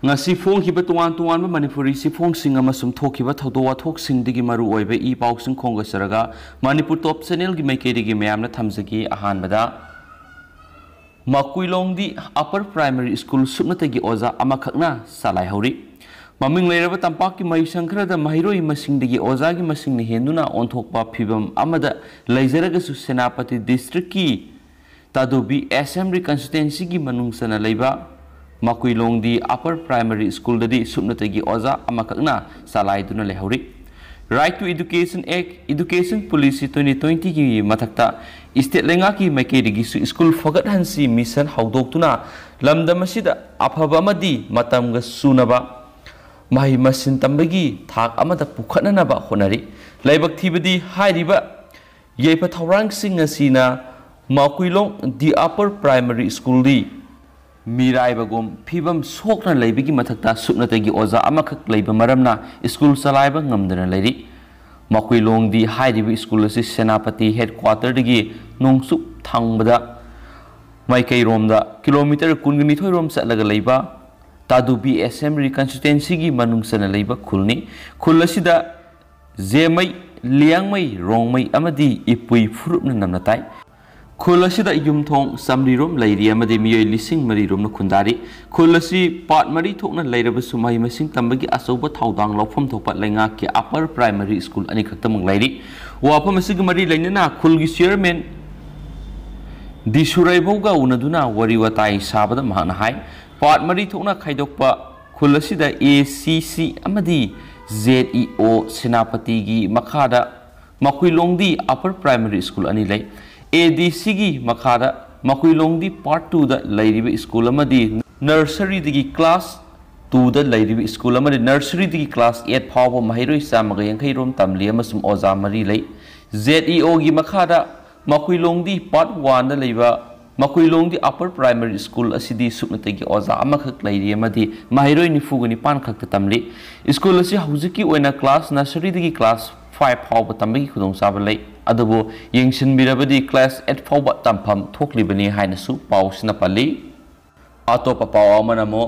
ngasi phong hiba tuan tuan manipuri si phong sing amasum thok hiba thodo wa thok sing digi maru oibe e pau sing khong saraga manipur top channel gi maike digi mayam na thamjagi ahan bada makuilong di upper primary school supnata gi oza amakhakna salai hauri ममिंग लेरब तंपाक की मई संखरद महिरोई मसिंग दिगी ओजा की मसिंग ने हेनुना ओंथोकपा फिबम अमद लैजरगसु सेनापति district की तादोबी एसएमरी constituency की मनुंगसना लैबा मकुइलोंदी अपर primary school सूनतगी ओजा चालाइना लेहरी right to education act education policy twenty twenty की मथक्ता स्टेट लेना की मैकेदी स्कूल फगटहनसी मिशन हौदोक्तुना लमदम अफब अमदी मतम सूनब मही मसिन तंबगी थाक अमद पुखटनब होनरी लाइबक थीबदी हाइरिब सिंह असीना दि अपर प्राइमरी स्कूल मीराबगम फीवम सोकना लेबी की मथक सूनते ओजा अमखक लेब मरमना स्कूल चलाइब गमदना लेरी मकुई स्कूल से सेनापति हेड क्वार्टर दगी नोंगसुप थांगबदा माइकई रोमदा किलोमीटर कुनगनिथोय रोम चलग लेबा तादुबी एसएमरी कंस्टिटेंसी की मनुंगसन लेब खुलनी खुल जेमई लियामई रोमई अमदी इपुई फुरुपना नमनताई खुल यूमथों समरीरोम लेरी मई लिंग मरीरोम खुंदारी खुल पाट मरी थोन लेरबसु मई मसिंग तंबगी अचौब थौदांग लौफम थोप के अपर प्राइमरी स्कूल अनिखतमक लेरी वाफम मरी लेना खुल की चेयरमैन दिसुरैबौगा उनदुना वरी वताई साबद महान पाट मरी थोना खाइदोकप खुल ए सी सी अमदी जेड ई ओ सेनापति की मखादा मखुलोंदी अपर प्राइमरी स्कूल अ ए मखादा मकुलोंदी पार्ट टू लेरीब स्कूल नर्सरी क्लास टू लेरीब स्कूल नर्सरी क्लास एट फाव महरई चामग यंखरोम तमली ओजा मरी ले जेड इ ओ की मखाद मकुलोंदी पार्ट वन लेब मकुलोंदी अपर प्राइमरी स्कूल की ओजा लेरी महरो निफुग निपान खत तमली स्कूल क्लास नर्सरी क्लास 5 फाउबा तंबी खुदों साबले अदबो यंगसिन बिरबदी क्लास 8 फाउबा तंफम थोकलिबनी हाइनसु पाउसिना पली आतो पापाव मनमो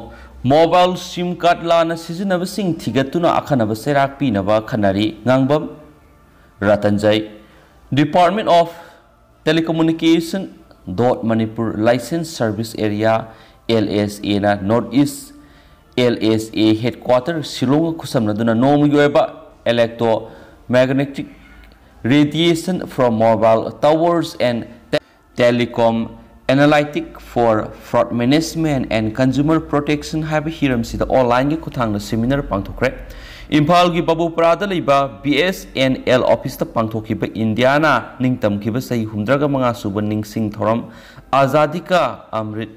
मोबाइल सिम कार्ड लाना सिजनब सिंग थिगतुना अखनब सेराक पीनबा ngangbam Ratanjay department of telecommunication DoT Manipur licence service area LSA na North East LSA headquarter Silonga kusamna duna nomu yoeba electo magnetic radiation from mobile towers and te telecom analytic for fraud management and consumer protection have hiram si the online ge kuthang seminar pangthokre imphal gi babu prada leiba bsnl office ta pangthokiba indiana ningtam ki ba sai humdra ga manga suba sing thoram azadika amrit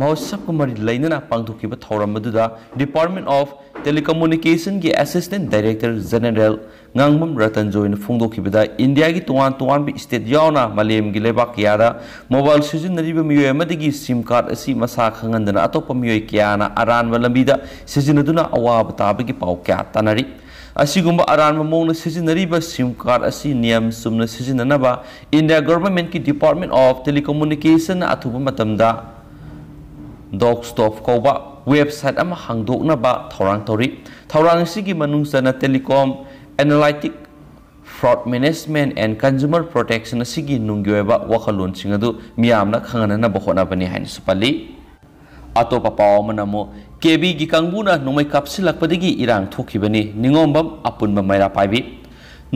मौसम कुमारी लेना पांधुकी थौरमद department of telecommunication की assistant director general Ngangbam Ratan zone फोंदीद India की तुवा तुवा स्टेट यौना मलम की लेबा क्या मोबाइल सूजनरीब मई सिम कार्ड अच्छी मसा खादन अतोप मई क्या अरब लीद सिजन अवाब ताब की पा क्या तरी अगुब अरब मौन सिजनरीब सिम कार्ड अच्छी नियम चुन सिजन इंडिया गवर्नमेंट की डिपार्टमेंट ऑफ टेलीकम्युनिकेशन अथुब dog stop koba website ama hangdokna ba thorang tori thorang sigi manung sana telecom analytic fraud management and consumer protection sigi nungyeba wakhalon singadu miyamna khangana bohona bani hain supali ato papaw manamo केबी की कंगबूना नोमई कापसिलक्पदगी इरांग थोखिबनी निङोमबम अपुनबम मैरा पाइबी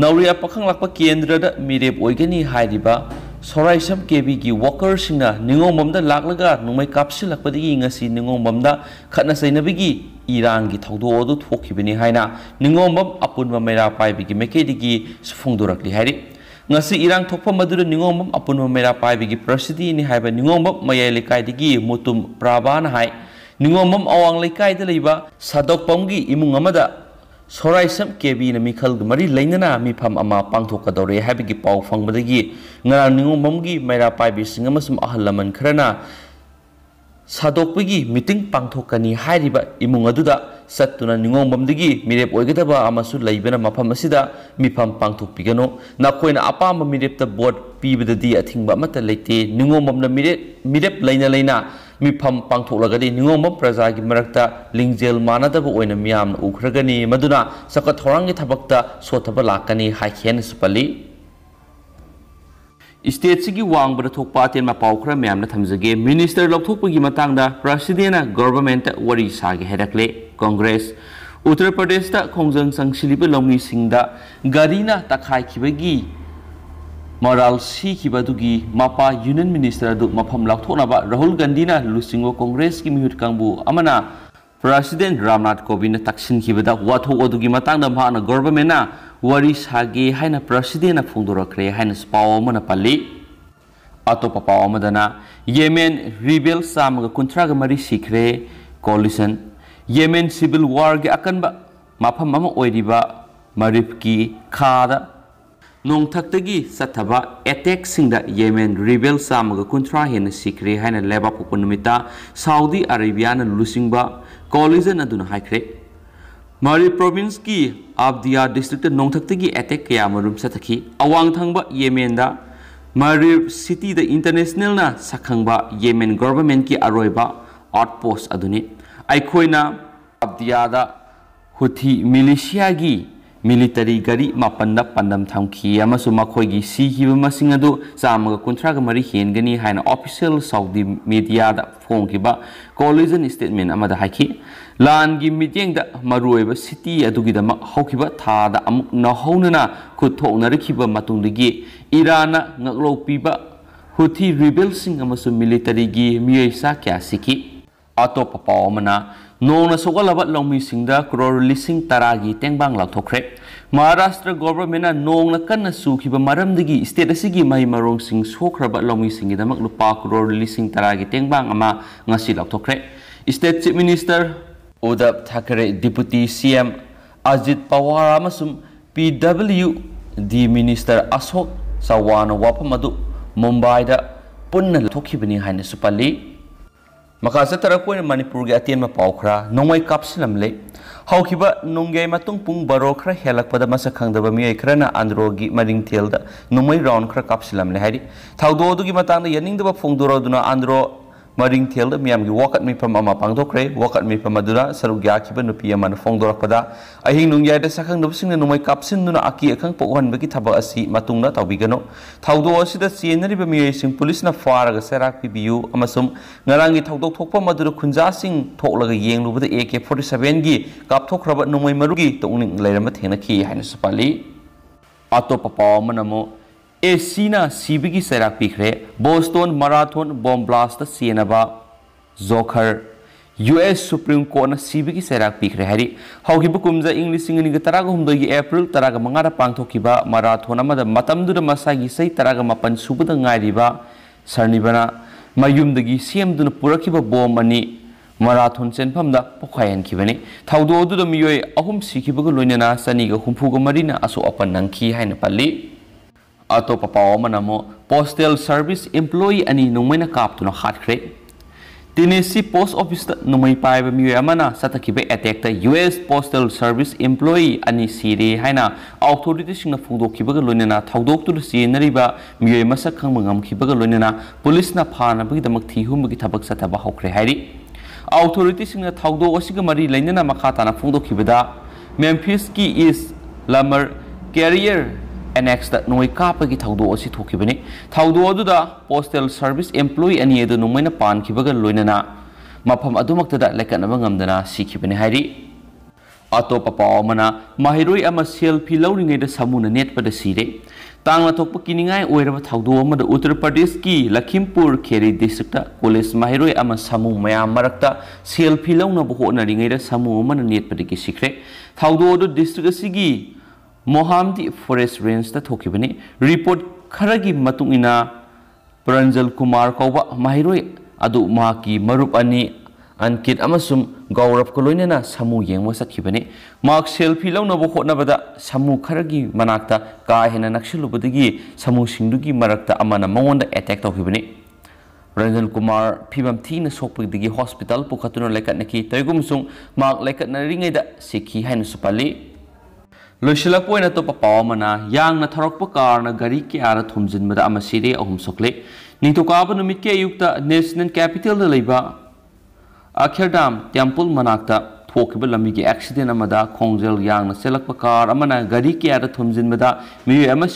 नौरिया पखंगलक्प केंद्रद मिरेब ओइगनी हाइरिबा ꯁꯣꯔꯥꯏꯁꯝ ꯀꯦꯕꯤꯒꯤ ꯋꯥꯀꯔꯁꯤꯡꯅ ꯅꯤꯉꯣꯝꯕꯝꯗ ꯂꯥꯛꯂꯒ ꯅꯣꯡꯃꯩ ꯀꯥꯞꯁꯤꯜꯂꯛꯄꯗꯒꯤ ꯉꯁꯤ ꯅꯤꯉꯣꯝꯕꯝꯗ ꯈꯠꯅ ꯆꯩꯅꯕꯒꯤ ꯏꯔꯥꯡꯒꯤ ꯊꯧꯗꯣꯛ ꯑꯗꯨ ꯊꯣꯛꯈꯤꯕꯅꯤ ꯍꯥꯏꯅ ꯅꯤꯉꯣꯝꯕꯝ ꯑꯄꯨꯟꯕ ꯃꯩꯔꯥ ꯄꯥꯏꯕꯤꯒꯤ ꯃꯥꯏꯀꯩꯗꯒꯤ ꯐꯣꯡꯗꯣꯔꯛꯂꯤ ꯍꯥꯏꯔꯤ ꯉꯁꯤ ꯏꯔꯥꯡ ꯊꯣꯛꯄ ꯃꯗꯨꯗ ꯅꯤꯉꯣꯝꯕꯝ ꯑꯄꯨꯟꯕ ꯃꯩꯔꯥ ꯄꯥꯏꯕꯤꯒꯤ ꯄ꯭ꯔꯁꯤꯗꯤꯅꯤ ꯍꯥꯏꯕ ꯅꯤꯉꯣꯝꯕꯝ ꯃꯌꯥꯏ ꯂꯩꯀꯥꯏꯗꯒꯤ ꯃꯨꯇꯨꯝ ꯄ꯭ꯔꯥꯕꯥꯅ ꯍꯥꯏ ꯅꯤꯉꯣꯝꯕꯝ ꯑꯋꯥꯡ ꯂꯩꯀꯥꯏꯗ ꯂꯩꯕ ꯁꯥꯗꯣꯛꯄꯝꯒꯤ ꯏꯃꯨꯡ ꯑꯃꯗ ꯁꯣꯔꯥꯏꯁꯝ ꯀꯦꯕꯤꯅ ꯃꯤꯈꯜ ꯃꯔꯤ ꯂꯩꯅꯅ ꯃꯤꯐꯝ ꯑꯃ ꯄꯥꯡꯊꯣꯛꯀꯗꯧꯔꯦ ꯍꯥꯏꯕꯒꯤ ꯄꯥꯎ ꯐꯪꯕꯗꯒꯤ ꯉꯔꯥꯡ ꯅꯤꯉꯣꯝꯕꯝꯒꯤ ꯃꯩꯔꯥ ꯄꯥꯏꯕꯤꯁꯤꯡ ꯑꯃꯁꯨꯡ ꯑꯍꯜ ꯂꯃꯟ ꯈꯔꯅ ꯁꯥꯗꯣꯛꯄꯒꯤ ꯃꯤꯇꯤꯡ ꯄꯥꯡꯊꯣꯛꯀꯅꯤ ꯍꯥꯏꯔꯤꯕ ꯏꯃꯨꯡ ꯑꯗꯨꯗ ꯆꯠꯇꯨꯅ ꯅꯤꯉꯣꯝꯕꯝꯗꯒꯤ ꯃꯤꯔꯦꯞ ꯑꯣꯏꯒꯗꯕ ꯑꯃꯁꯨ ꯂꯩꯕꯅ ꯃꯐꯝ ꯑꯁꯤꯗ ꯃꯤꯐꯝ ꯄꯥꯡꯊꯣꯛꯄꯤꯒꯅꯨ ꯅꯈꯣꯏꯅ ꯑꯄꯥꯝꯕ ꯃꯤꯔꯦꯞꯇ ꯚꯣꯠ ꯄꯤꯕꯗꯗꯤ ꯑꯊꯤꯡꯕ ꯑꯃꯠꯇ ꯂꯩꯇꯦ ꯅꯤꯉꯣꯝꯕꯝꯗ ꯃꯤꯔꯦꯞ ꯃꯤꯔꯦꯞ ꯂꯩꯅ ꯂꯩꯅ ꯃꯤꯐꯝ ꯄꯥꯡꯊꯣꯛꯂꯒꯗꯤ ꯅꯤꯉꯣꯝꯕ ꯄ꯭ꯔꯖꯥꯒꯤ ꯃꯔꯛꯇ ꯂꯤꯡꯖꯦꯜ ꯃꯥꯟꯅꯗꯕ ꯑꯣꯏꯅ ꯃꯤꯌꯥꯝꯅ ꯎꯈ꯭ꯔꯒꯅꯤ ꯃꯗꯨꯅ ꯆꯥꯎꯈꯠ ꯊꯧꯔꯥꯡꯒꯤ ꯊꯕꯛꯇ ꯁꯣꯊꯕ ꯂꯥꯛꯀꯅꯤ ꯍꯥꯏ ꯍꯦꯟꯅꯁꯨ ꯄꯜꯂꯤ ꯏꯁꯇꯦꯠꯁꯤꯒꯤ ꯋꯥꯡꯕꯗ ꯊꯣꯛꯄ ꯑꯇꯦꯟ ꯃꯄꯥꯎ ꯈꯔ ꯃꯌꯥꯝꯅ ꯊꯝꯖꯒꯦ ꯃꯤꯅꯤꯁꯇꯔ ꯂꯧꯊꯣꯛꯄꯒꯤ ꯃꯇꯥꯡꯗ ꯄ꯭ꯔꯁꯤꯗꯦꯟꯅ ꯒꯣꯕꯔꯃꯦꯟꯇ ꯋꯥꯔꯤ ꯁꯥꯒꯦ ꯍꯥꯏꯔꯛꯂꯦ ꯀꯣꯡꯒ꯭ꯔꯦꯁ ꯎꯇꯔ ꯄ꯭ꯔꯗꯦꯁꯇ ꯈꯣꯡꯖꯪ ꯆꯪꯁꯤꯜꯂꯤꯕ ꯂꯧꯃꯤꯁꯤꯡꯗ ꯒꯥꯔꯤꯅ ꯇꯛꯈꯥꯏꯈꯤꯕꯒꯤ moral si kibadugi mapa union minister mapam mapham lakthona ba rahul gandhi na lusingo congress ki mihut kangbu amana president ramnath kovind taksin ki bada watho odugi matang da ma na government na wari sage haina president na phungdora kre haina spaw mana palli ato paw amadana yemen rebel sam ga ga mari sikre coalition yemen civil war ge akan ba mapham mama oiriba marib ki khada नोंथक्तगी सत्थबा attack सिंगदा Yemen rebel सामग कुंथ्रा हेन सिखरे हैन लेबा पुपन Saudi Arabia न लुसिंगबा collagen अदुन हाइखरे मारी प्रोविंस की आबदिया डिस्ट्रिक्ट नोंथक्तगी एटेक कया मरुम सथखी अवांग थंगबा येमेन दा मारी सिटी द इंटरनेशनल ना सखंगबा येमेन गवर्नमेंट की अरोयबा आउट पोस्ट अखोइना आबदिया दा हुथी मिलिशिया की military gari ma panda pandam thamki ma khoi gi si hiba masing adu chamaga kunthra ga mari ni haina official saudi media da phong kiba coalition statement amada haiki lan gi meeting da maroi ba city adu gi da ma Ba, tha da amuk na honana khu thokna ba matung gi irana pi piba huthi rebel sing su military gi miyai sa kya siki atop pa pa Nona soga labat long missing da crore leasing taragi teng bang lak tokre. Maharashtra government mena nong na kan na suki ba maram digi istet na sigi mahi marong sing sok rabat long missing gi damak lupa crore leasing taragi teng bang ama ngasih lak tokre. Istet chief minister Udap Thackeray deputy CM Ajit Pawar amasum PW di minister Ashok Sawana wapamadu Mumbai da punna tokhi bani haina supali. ꯃꯈꯥ ꯆꯠꯊꯔꯛꯄ ꯑꯣꯏꯅ ꯃꯅꯤꯄꯨꯔꯒꯤ ꯑꯇꯦꯟꯕ ꯄꯥꯎ ꯈꯔ ꯅꯣꯡꯃꯩ ꯀꯥꯞꯁꯤꯜꯂꯝ ꯂꯩ ꯍꯧꯈꯤꯕ ꯅꯣꯡꯌꯥꯏ ꯃꯇꯨꯡ ꯄꯨꯡ ꯕꯥꯔꯣ ꯈꯔ ꯍꯦꯜꯂꯛꯄꯗ ꯃꯁꯛ ꯈꯪꯗꯕ ꯃꯤꯑꯣꯏ ꯈꯔꯅ ꯑꯟꯗ꯭ꯔꯣꯒꯤ ꯃꯔꯤꯡꯊꯦꯜꯗ ꯅꯣꯡꯃꯩ ꯔꯥꯎꯟ ꯈꯔ ꯀꯥꯞꯁꯤꯜꯂꯝꯂꯦ ꯍꯥꯏꯔꯤ ꯊꯧꯗꯣꯛ ꯑꯗꯨꯒꯤ ꯃꯇꯥꯡꯗ ꯌꯥꯅꯤꯡꯗꯕ ꯐꯣꯡꯗꯣꯔꯗꯨꯅ ꯑꯟꯗ꯭ꯔꯣ ꯃꯔꯤꯡꯊꯦꯜꯗ ꯃꯤꯌꯥꯝꯒꯤ ꯋꯥꯀꯠ ꯃꯤꯐꯝ ꯑꯃ ꯄꯥꯡꯊꯣꯛꯈ꯭ꯔꯦ ꯋꯥꯀꯠ ꯃꯤꯐꯝ ꯑꯗꯨꯗ ꯁꯔꯨꯛ ꯌꯥꯈꯤꯕ ꯅꯨꯄꯤ ꯑꯃꯅ ꯐꯣꯡꯗꯣꯔꯛꯄꯗ ꯑꯍꯤꯡ ꯅꯣꯡꯌꯥꯏꯗ ꯁꯛꯈꯪꯗꯕꯁꯤꯡꯅ ꯅꯣꯡꯃꯩ ꯀꯥꯞꯁꯤꯟꯗꯨꯅ ꯑꯀꯤ ꯑꯈꯪ ꯄꯣꯛꯍꯟꯕꯒꯤ ꯊꯕꯛ ꯑꯁꯤ ꯃꯇꯨꯡꯗ ꯇꯧꯕꯤꯒꯅꯨ ꯊꯧꯗꯣꯛ ꯑꯁꯤꯗ ꯆꯦꯟꯅꯔꯤꯕ ꯃꯤꯑꯣꯏꯁꯤꯡ ꯄꯨꯂꯤꯁꯅ ꯐꯥꯔꯒ ꯆꯩꯔꯥꯛ ꯄꯤꯕꯤꯌꯨ ꯑꯃꯁꯨng ꯉꯔꯥꯡꯒꯤ ꯊꯧꯗꯣꯛ ꯊꯣꯛꯄ ꯃꯗꯨꯗ ꯈꯨꯟꯖꯥꯁꯤꯡ ꯊꯣꯛꯂꯒ ꯌꯦꯡꯂꯨꯕꯗ ꯑꯦ ꯀꯦ ꯐꯣꯔꯇꯤ ꯁꯚꯦꯟꯒꯤ ꯀꯥꯞꯊꯣꯛꯈ꯭ꯔꯕ ꯅꯣꯡꯃꯩ ꯃꯔꯨꯒꯤ ꯇꯧꯅꯤꯡ ꯂꯩꯔꯝꯕ ꯊꯦꯡꯅꯈꯤ ꯍꯥꯏꯅꯁꯨ ꯄꯜꯂꯤ ꯑꯇꯣꯞꯄ ꯄꯥꯎ ꯑꯃꯅ ꯑꯃꯨꯛ एसीना सीबी सैरा पीख्रे बोस्टन मैराथन बॉम ब्लास्ट सेनब जोखर यूएस सुप्रीम कोर्ट की सैरा पीख्रे है कूमज इंग लिंग तरग हूं एप्रिल तरग मंगा पाथोब मैराथन मसाई तरग मपन सूबद सरनीबना मयूमदगी सेमदुन पुरखिब बॉम मैराथन सेंफम पोखायनखिबने थाउदो अहुम सिखिबग लोनना चनीग हूफुग मरीना असो अपन नंखी है पल्ली atop paw man amo postal service employee ani nungmaina kap tu na khat kre Tennessee post office ta numai pai ba mi amana satakibe attack ta US postal service employee ani siri haina authority sing na phungdo kiba ga loinena thaudok tu si nari ba mi ma sa khang mangam kiba ga loinena police na phana ba gi damak thi hum gi thabak sa thaba hokre hairi authority sing na thaudok asiga mari lainena makha ta na phungdo kibada Memphis ki is lamar carrier एनेक्सद नोई कापगी postal service employ अनि अदु नोमैना पानखिबग लोइनना मफम अदुमक्तदा लेकनब ngamdana sikibani hairi atop pawmana mahiroi ama selfie तांग थोप उत्तर प्रदेश की Lakhimpur Kheri district college माहिरोय अम समू मया मरक्ता सेल्फी लौना बहो नरिंगैरा समू सिखरे थौदो मोहामदी फॉरेस्ट रेंज थोबने रिपोर्ट खर की परंजल कुमार कौब माहरोई की मरुप अंकित गौरव को लोनना समू येंग चखीबने माक सेल्फी लौनब होटनबद समू खर की मनाक्ता का हेन नक्सलुबदगी समू सिंधुगी मरक्त अमन मगोंद अटैक रंजन कुमार फीम थी सोपदगी हॉस्पिटल पुखतुन लेकटनकी तरीगुमसुंग माक लेकटनरिंगैदा सिखी है पाली लोसलप पाना यांग थरप कार गरी क्या थोमजिनद सिरे अहम सोले नुमित के अयुक्त नेशनल कैपिटल अखिरदाम टेम्पल मनाक थोब लमी के एक्सीडेंट खोजल यांग सेलप कार गरी के क्या थोमजिनद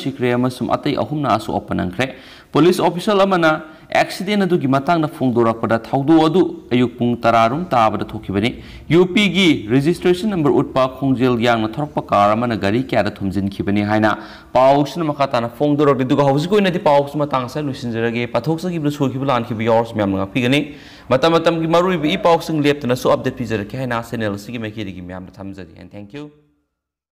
सिक्रे अत अहम असु ओपनखे पुलिस ऑफिसल एक्सीडेंट अदुगी मतांगना फोंगदोरपदा थौदो अदु अयुक पुंग तरारुम ताबदा यूपी गी रजिस्ट्रेशन नंबर उतपा खोंजेल यांगना थरपा कारमना गारी क्यादा थुमजिन खिबने हायना पाउक्सन मखाताना फोंगदोरक दिदुगा हौजिगोइनादि पाउक्स मतांगसा लुसिनजरगे पाथोक्सगिबला सोखिबला आनखिबि यावर्स म्यामना फिगने मता मतम गी मारुइबि ई पाउक्सिंग लेप्तना सो अपडेट पिजरके हायना सेनेल सिगी मेकिरिगी एंड थैंक यू